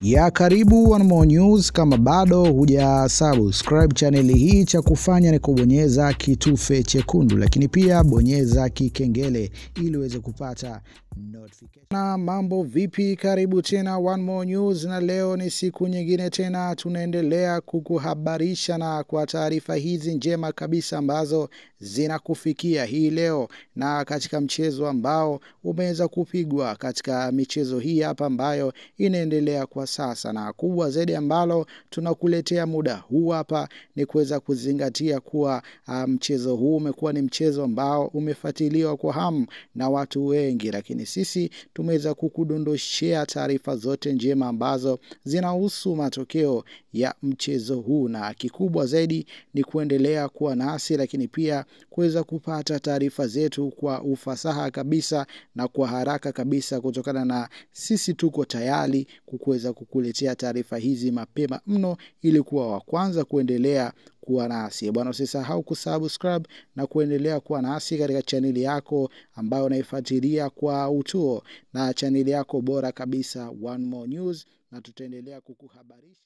ya karibu One More News. Kama bado huja subscribe chaneli hii, cha kufanya ni kubonyeza kitufe chekundu, lakini pia bonyeza kikengele ili uweze kupata notification. Na mambo vipi? Karibu tena One More News, na leo ni siku nyingine tena tunaendelea kukuhabarisha na kwa taarifa hizi njema kabisa ambazo zinakufikia hii leo, na katika mchezo ambao umeweza kupigwa katika michezo hii hapa ambayo inaendelea kwa sasa, na kubwa zaidi ambalo tunakuletea muda huu hapa ni kuweza kuzingatia kuwa ah, mchezo um, huu umekuwa ni mchezo ambao umefuatiliwa kwa hamu na watu wengi, lakini sisi tumeweza kukudondoshea taarifa zote njema ambazo zinahusu matokeo ya mchezo huu, na kikubwa zaidi ni kuendelea kuwa nasi, lakini pia kuweza kupata taarifa zetu kwa ufasaha kabisa na kwa haraka kabisa, kutokana na sisi tuko tayari kukuweza kukuletea taarifa hizi mapema mno ili kuwa wa kwanza kuendelea kuwa nasi. E bwana, usisahau kusubscribe na kuendelea kuwa nasi katika chaneli yako ambayo unaifuatilia kwa utuo na chaneli yako bora kabisa One More News, na tutaendelea kukuhabarisha.